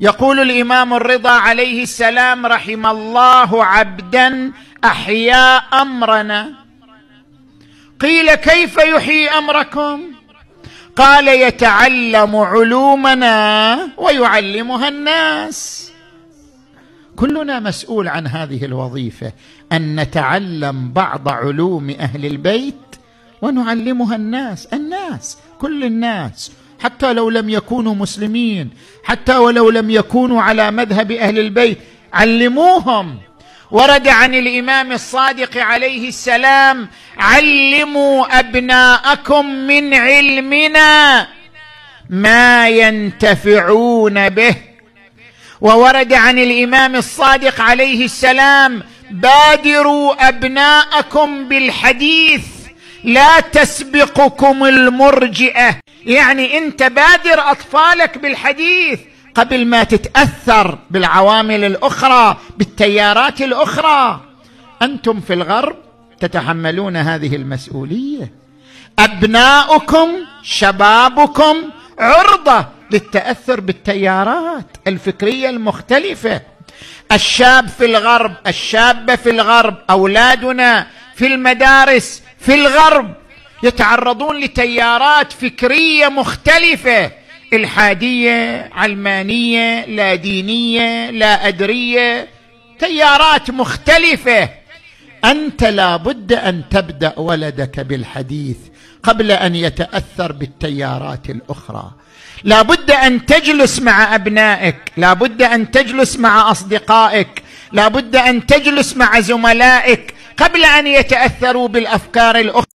يقول الامام الرضا عليه السلام رحم الله عبدا احيا امرنا قيل كيف يحيي امركم قال يتعلم علومنا ويعلمها الناس كلنا مسؤول عن هذه الوظيفه ان نتعلم بعض علوم اهل البيت ونعلمها الناس الناس كل الناس حتى لو لم يكونوا مسلمين حتى ولو لم يكونوا على مذهب اهل البيت علموهم ورد عن الامام الصادق عليه السلام علموا ابناءكم من علمنا ما ينتفعون به وورد عن الامام الصادق عليه السلام بادروا ابناءكم بالحديث لا تسبقكم المرجئه يعني انت بادر اطفالك بالحديث قبل ما تتاثر بالعوامل الاخرى بالتيارات الاخرى انتم في الغرب تتحملون هذه المسؤوليه ابناؤكم شبابكم عرضه للتاثر بالتيارات الفكريه المختلفه الشاب في الغرب الشابه في الغرب اولادنا في المدارس في الغرب يتعرضون لتيارات فكريه مختلفه الحاديه علمانيه لا دينيه لا ادريه تيارات مختلفه انت لابد ان تبدا ولدك بالحديث قبل ان يتاثر بالتيارات الاخرى لابد ان تجلس مع ابنائك لابد ان تجلس مع اصدقائك لابد ان تجلس مع زملائك قبل ان يتاثروا بالافكار الاخرى